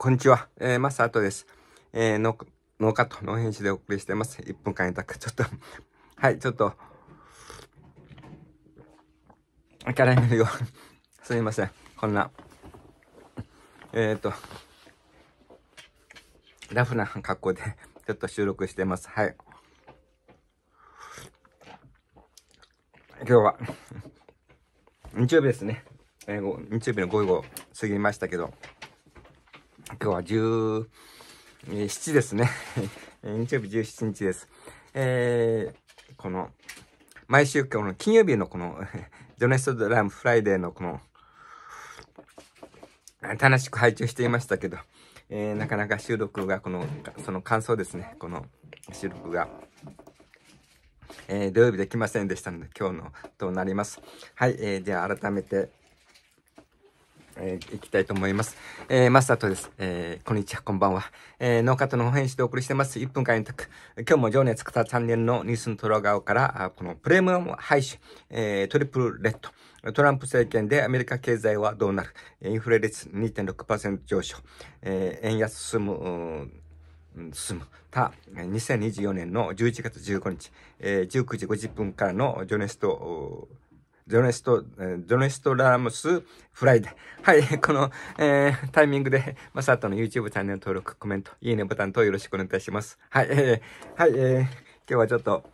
こんにちは。えー、マスタートです。えー、農農家と農編集でお送りしてます。1分間にたく。ちょっと はい、ちょっと、ラメルよ。すみません。こんな、えっ、ー、と、ラフな格好でちょっと収録してます。はい。今日は日曜日ですね。えー、日曜日の午後過ぎましたけど、今日は17ですね。日曜日17日です。えー、この、毎週今日の金曜日のこの、ジョネストラムフライデーのこの、楽しく拝聴していましたけど、えー、なかなか収録が、この、その感想ですね、この収録が、えー、土曜日できませんでしたので、今日のとなります。はい、えー、じゃあ改めて、えー、いきたいと思います。えー、マスターとです。えー、こんにちは、こんばんは。えー、ノーカットの編集でお送りしてます。1分間にたく。今日も情熱草チャンネルのニュースのガオから、あこのプレミアム配信、えー、トリプルレッド。トランプ政権でアメリカ経済はどうなるインフレ率2.6%上昇。えー、円安進む、進む。た、2024年の11月15日、えー、19時50分からの情熱と、ジョネスト、ジョネスト・ラムス・フライデー。はい、この、えー、タイミングで、マサトの YouTube チャンネル登録、コメント、いいねボタンとよろしくお願いいたします。はい、えー、はい、えー、今日はちょっと、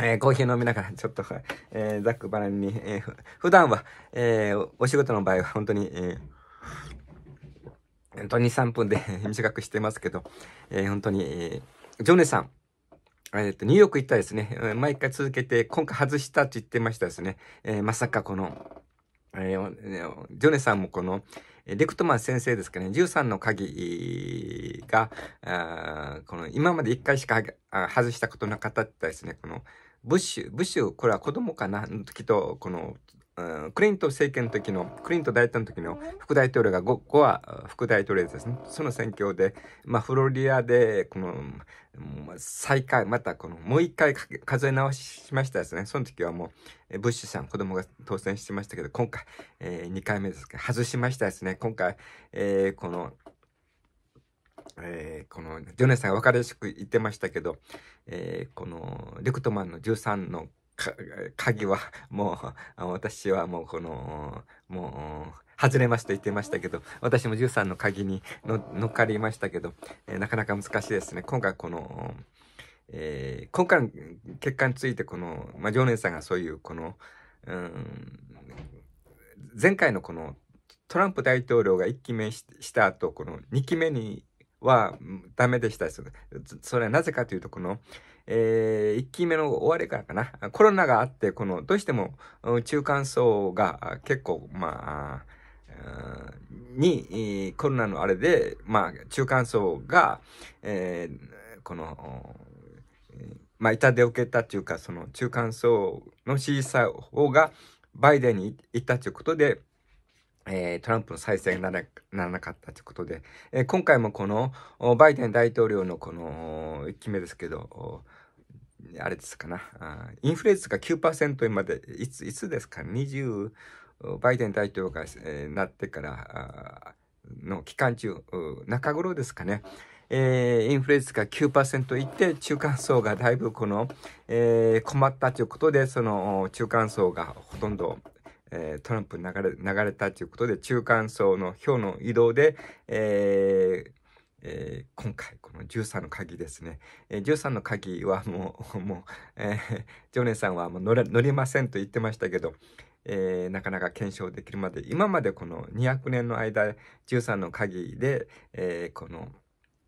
えー、コーヒー飲みながら、ちょっと、えー、ざっくばらんに、えー、普段は、えー、お仕事の場合は本当に、えー、本当に3分で 短くしてますけど、えー、本当に、えー、ジョネさん、えっ、と、ニューヨーク行ったですね。毎回続けて、今回外したって言ってましたですね。えー、まさかこの、えー、ジョネさんもこの、レクトマン先生ですかね、13の鍵が、あこの今まで1回しか外したことなかったですね、この、ブッシュ、ブッシュ、これは子供かなの時と、この、うん、クリント政権の時の、クリント大統領の時の副大統領が 5, 5は副大統領ですね。その選挙で、まあ、フロリダで、この、再開、またこの、もう一回数え直ししましたですね。その時はもう、ブッシュさん、子供が当選してましたけど、今回、えー、2回目ですど外しましたですね。今回、えー、この、えー、このジョネさんが分かりやすく言ってましたけど、えー、このリクトマンの13の鍵は、もう、私はもうこの、もう、外れました、言ってましたけど、私も13の鍵に乗っかりましたけど、えー、なかなか難しいですね。今回この、えー、今回の結果についてこの、まあ、常連さんがそういうこの、うん、前回のこのトランプ大統領が1期目した後、この2期目にはダメでしたそれはなぜかというと、この、えー、1期目の終わりからかな、コロナがあって、この、どうしても、中間層が結構、まあ、に、コロナのあれで、まあ、中間層が、えー、この、まあ、痛手を受けたというか、その中間層の支持者がバイデンに行ったということで、えトランプの再選にならなかったということで、え今回もこのバイデン大統領のこの1期目ですけど、あれですかな、インフレ率が9%今で、いつ、いつですか、20、バイデン大統領が、えなってからの期間中、中頃ですかね、えー、インフレ率が9%いって、中間層がだいぶこの、えー、困ったということで、その中間層がほとんど、えー、トランプ流れ、流れたということで、中間層の票の移動で、えーえー、今回この13の鍵ですね、えー、13の鍵はもう もう、えー、さんはもう乗れ乗りませんと言ってましたけど、えー、なかなか検証できるまで今までこの200年の間13の鍵で、えー、この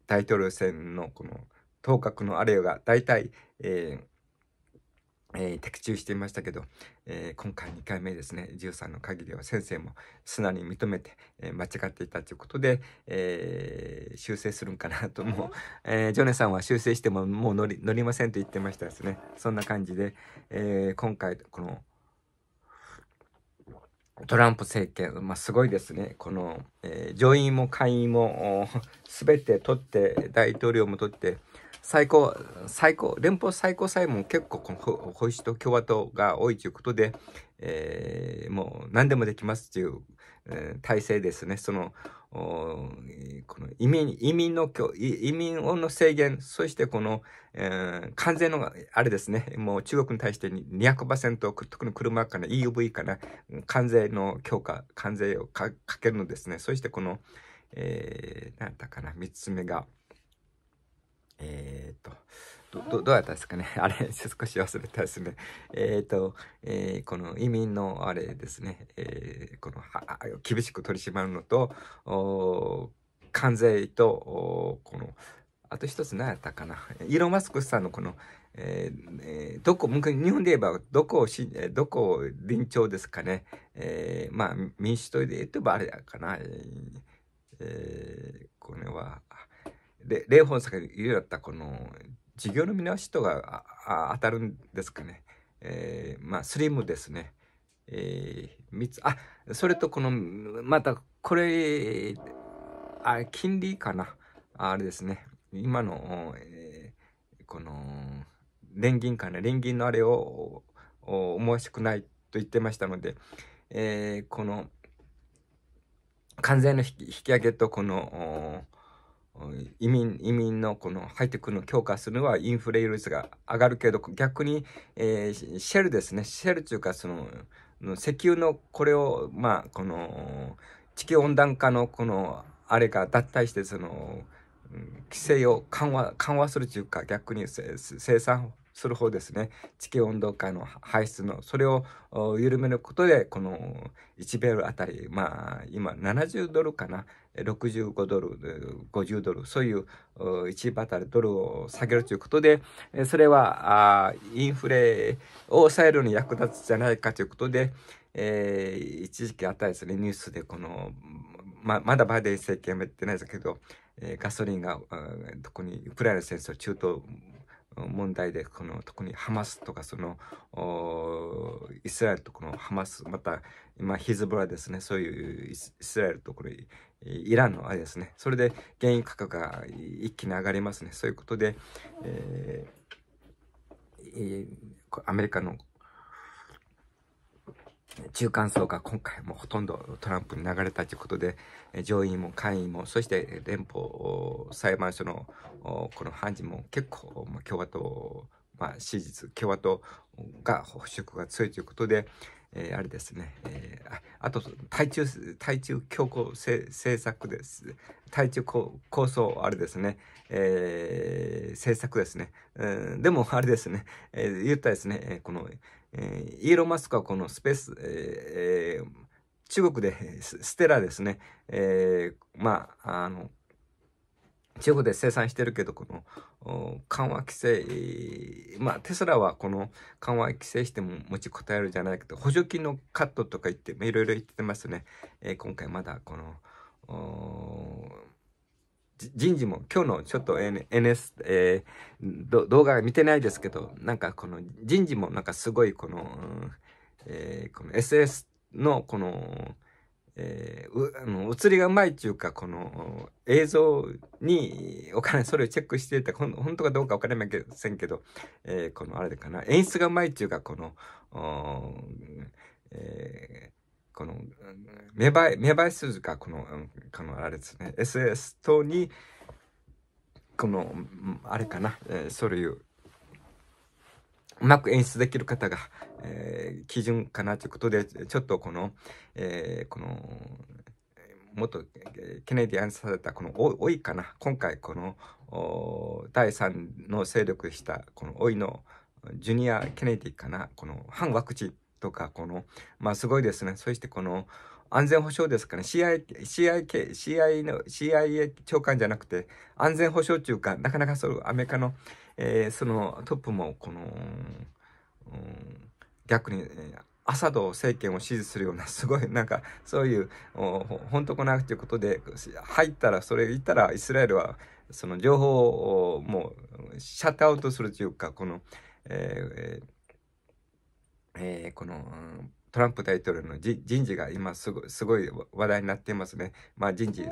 大統領選のこの当確のあれが大体、えー、えー、的中していましたけど、えー、今回2回目ですね、13の限りは先生も素直に認めて、えー、間違っていたということで、え修正するんかなと、もう、えジョネさんは修正してももう乗り、乗りませんと言ってましたですね。そんな感じで、え今回、この、トランプ政権、まあ、すごいですね。この、え上院も下院も、すべて取って、大統領も取って、最高、最高、連邦最高裁も結構保守と共和党が多いということで、えー、もう何でもできますという、えー、体制ですね。その、この移民、移民の、移民の制限、そしてこの、えー、関税の、あれですね、もう中国に対して200%、特に車から EUV から関税の強化、関税をかけるのですね。そしてこの、えー、何だかな、3つ目が、えー、っと、ど、ど、どうやったですかね あれ、少し忘れたですね。えー、っと、えー、この移民のあれですね、えこのは、厳しく取り締まるのと、お関税と、おこの、あと一つ何やったかな。イーロン・マスクさんのこの、えーえー、どこ、日本で言えばどこをし、どこを臨調ですかね。えー、まあ、民主党で言えばあれやかな。えー、これは、霊本んが言うようだったこの事業の見直しとが当たるんですかね、えー、まあスリムですね、えー、3つあそれとこのまたこれあ金利かなあれですね今の、えー、この年金かな年金のあれを思わしくないと言ってましたので、えー、この関税の引き上げとこの移民、移民のこのハイテクの強化するのはインフレ率が上がるけど、逆に、えー、シェルですね、シェルというかその、石油のこれを、まあ、この、地球温暖化のこの、あれが脱退して、その、規制を緩和、緩和するというか、逆に生産する方ですね、地球温度化の排出の、それを緩めることで、この1ベルあたり、まあ、今70ドルかな、65ドル、50ドル、そういう1バタルドルを下げるということで、それはインフレを抑えるのに役立つじゃないかということで、えー、一時期あったですね、ニュースでこの、ままだバイデン政権はやめてないですけど、えガソリンが、特にウクライナ戦争、中東問題でこの特にハマスとかそのイスラエルとこのハマスまた今ヒズボラですねそういうイスラエルとこれイランのあれですね。それで原油価格が一気に上がりますね。そういうことで、えー、アメリカの中間層が今回もほとんどトランプに流れたということで、上院も下院も、そして連邦裁判所のこの判事も結構共和党、まあ、持共和党が保守が強いということで、えー、あれですね、えー、あと対中対中強硬政策です対中構想あれですね、えー、政策ですね、えー、でもあれですね、えー、言ったですねこの、えー、イーロン・マスクはこのスペース、えー、中国でステラですね、えー、まああの中国で生産してるけどこの緩和規制、まあテスラはこの緩和規制しても持ちこたえるじゃないけど、補助金のカットとか言って、いろいろ言ってますね。えー、今回まだこの、人事も今日のちょっと NS、えー、動画見てないですけど、なんかこの人事もなんかすごいこの、えー、この SS のこの、えー、う映りがうまいっていうかこの映像にお金それをチェックしていた本当かどうか分かりませんけど、えー、このあれかな演出がうまいっていうかこの、えー、この芽生え芽生え数かこのこのあれですね SS 等にこのあれかな、えー、それいううまく演出できる方が、えー、基準かなということで、ちょっとこの、えー、この、元ケネディアンされたこの老いかな今回この第3の勢力したこの老いのジュニア・ケネディかなこの反ワクチンとかこのまあすごいですねそしてこの安全保障ですかね CIA, CIA, CIA の CIA 長官じゃなくて安全保障中かなかなかそうアメリカのえー、そのトップもこの、うん、逆に、アサド政権を支持するようなすごいなんかそういう本当来なくていうことで入ったらそれ言ったらイスラエルはその情報をもうシャットアウトするというかこの、えーえー、この、うんトランプ大統領の人事が今すごすごい話題になっていますね。まあ、人事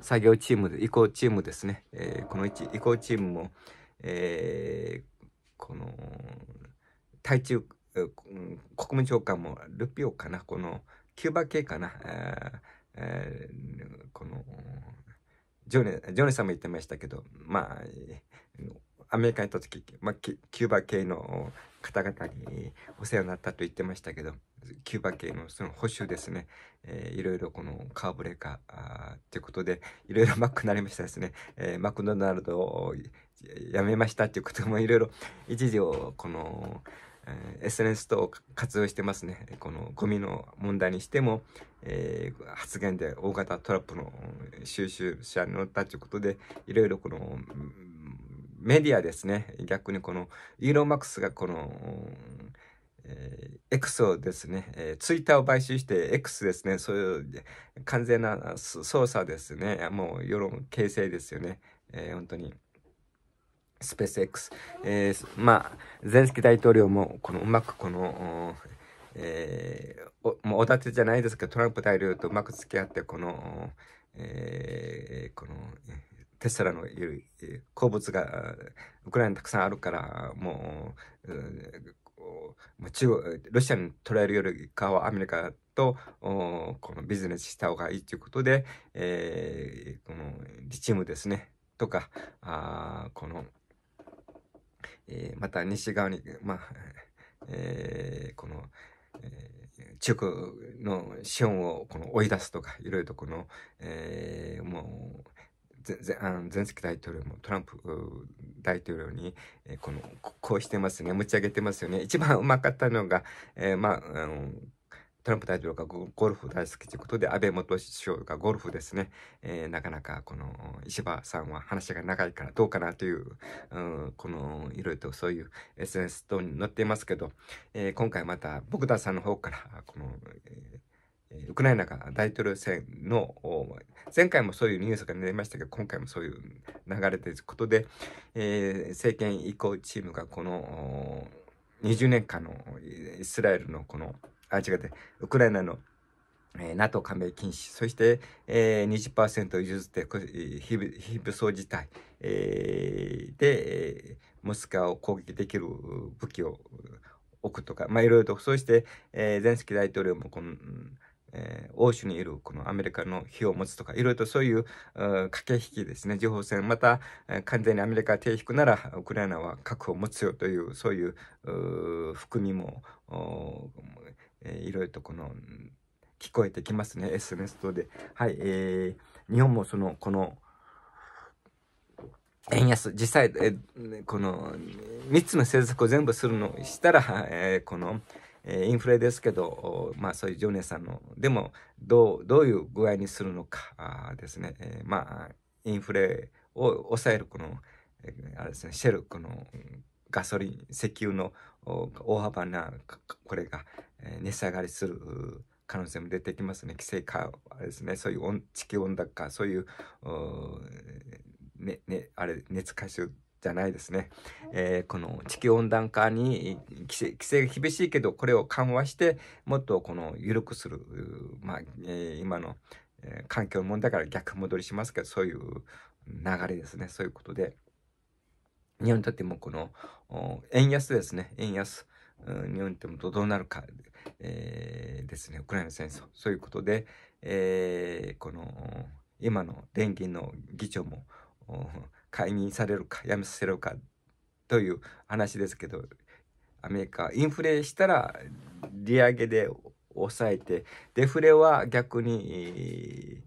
作業チームで移行チームですね。えー、この移行チームも、えー、この、対中、国務長官もルピオかな、この、キューバ系かな、えー、この、ジョネ、ジョネさんも言ってましたけど、まあ、アメリカに行った時、まあ、キューバ系の方々にお世話になったと言ってましたけど、キューバ系のその保守ですね、えー、いろいろこのカーブレーカーということで、いろいろマックになりましたですね、えー、マクドナルドをやめましたっていうこともいろいろ一時をこの、えー、SNS と活用してますね。このゴミの問題にしても、えー、発言で大型トラップの収集車に乗ったということで、いろいろこのメディアですね逆にこのイーロン・マックスがこの、えー、X をですね、えー、ツイッターを買収して X ですねそういう完全な操作ですねもう世論形成ですよね、えー、本当に。スペース X、えー、まあゼレンスキー大統領もこのうまくこのえー、おもうおだてじゃないですけどトランプ大統領とうまく付き合ってこの、えー、この。テスラの鉱物がウクライナにたくさんあるからもう、う中ロシアに捉えるよりかはアメリカとこのビジネスした方がいいということで、えー、このリチウムですねとかあこの、えー、また西側に、まあえー、この、えー、中国の資本をこの追い出すとかいろいろとこの、えー、もう前席大統領もトランプ大統領に、えー、この、こうしてますね。持ち上げてますよね。一番うまかったのが、えー、まあ、あの、トランプ大統領がゴルフ大好きということで、安倍元首相がゴルフですね、えー、なかなかこの石破さんは話が長いからどうかなという、うん、このいろいろとそういう SNS 等に載っていますけど、えー、今回また僕田さんの方から、この、えーウクライナが大統領選の、前回もそういうニュースが出ましたけど、今回もそういう流れということで、えー、政権移行チームがこの20年間のイスラエルのこの、あ、違って、ウクライナの NATO 加盟禁止、そして、えー、20%譲って非武装事態、えー、で、モスクワを攻撃できる武器を置くとか、まあ、いろいろと、そして、えー、ゼンスキー大統領もこの、えー、欧州にいるこのアメリカの火を持つとか、いろいろとそういう駆け引きですね、情報戦、また、えー、完全にアメリカが手を引くなら、ウクライナは核を持つよという、そういう含みも、えー、いろいろとこの、聞こえてきますね、SNS 等で。はい、えー、日本もその、この、円安、実際、えこの3つの政策を全部するのしたら、えー、この、えインフレですけど、まあそういうジョネさんの、でもどう、どういう具合にするのかですね、えまあインフレを抑えるこの、えあれですね、シェル、このガソリン、石油の大幅な、これが、え値下がりする可能性も出てきますね。規制化、あれですね、そういう地球温暖化、そういう、ね、ね、あれ、熱回収じゃないですね。えー、この地球温暖化に規制が厳しいけど、これを緩和して、もっとこの緩くする、まあ、えー、今の、えー、環境の問題から逆戻りしますけど、そういう流れですね。そういうことで。日本にとってもこの、円安ですね。円安。日本にとってもどうなるか、えー、ですね。ウクライナ戦争。そういうことで、えー、この、今の電源の議長も、解任されるか辞めさせるかという話ですけどアメリカインフレしたら利上げで抑えてデフレは逆に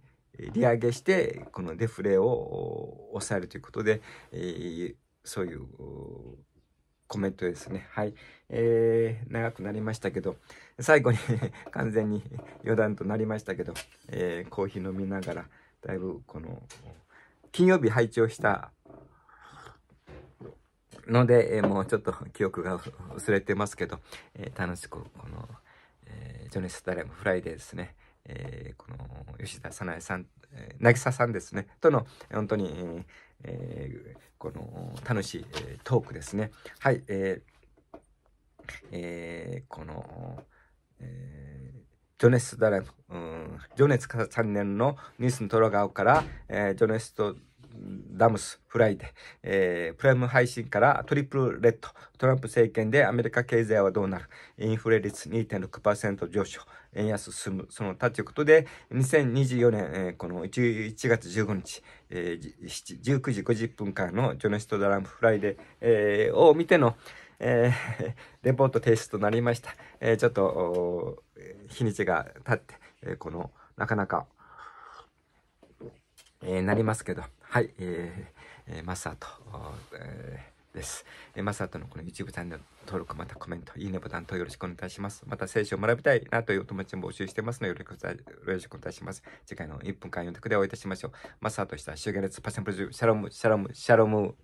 利上げしてこのデフレを抑えるということでそういうコメントですね。はい。えー、長くなりましたけど、最後に 完全に余談となりましたけど、えー、コーヒー飲みながら、だいぶこの金曜日配置をしたので、えー、もうちょっと記憶が薄れてますけど、えー、楽しくこの、えー、ジョネス・ダレム・フライデーですね、えー、この吉田早苗さん、えー、渚さんですねとの本当に、えー、この楽しい、えー、トークですねはいえー、えー、この、えージョネス・ム、ジョネス・カ情チャンネルのニスのトロガオから、えー、ネスとダムス、フライデー、えー、プライム配信からトリプルレッド、トランプ政権でアメリカ経済はどうなる、インフレ率2.6%上昇、円安進む、その他ということで、2024年、えー、この 1, 1月15日、えー、19時50分からのジョネスト・ダランプ・フライデえー、を見ての、えー、レポート提出となりました。えー、ちょっと、日にちが経って、えこの、なかなか、えなりますけど、はい、えー、マサと、えです。えー、マサとのこの YouTube チャンネル登録、またコメント、いいねボタンとよろしくお願いします。また聖書を学びたいなというお友達も募集してますのでよろしくお願いします。次回の1分間4択でお会いいたしましょう。マサとした修行列パャンプルジュ、シャロム、シャロム、シャロム。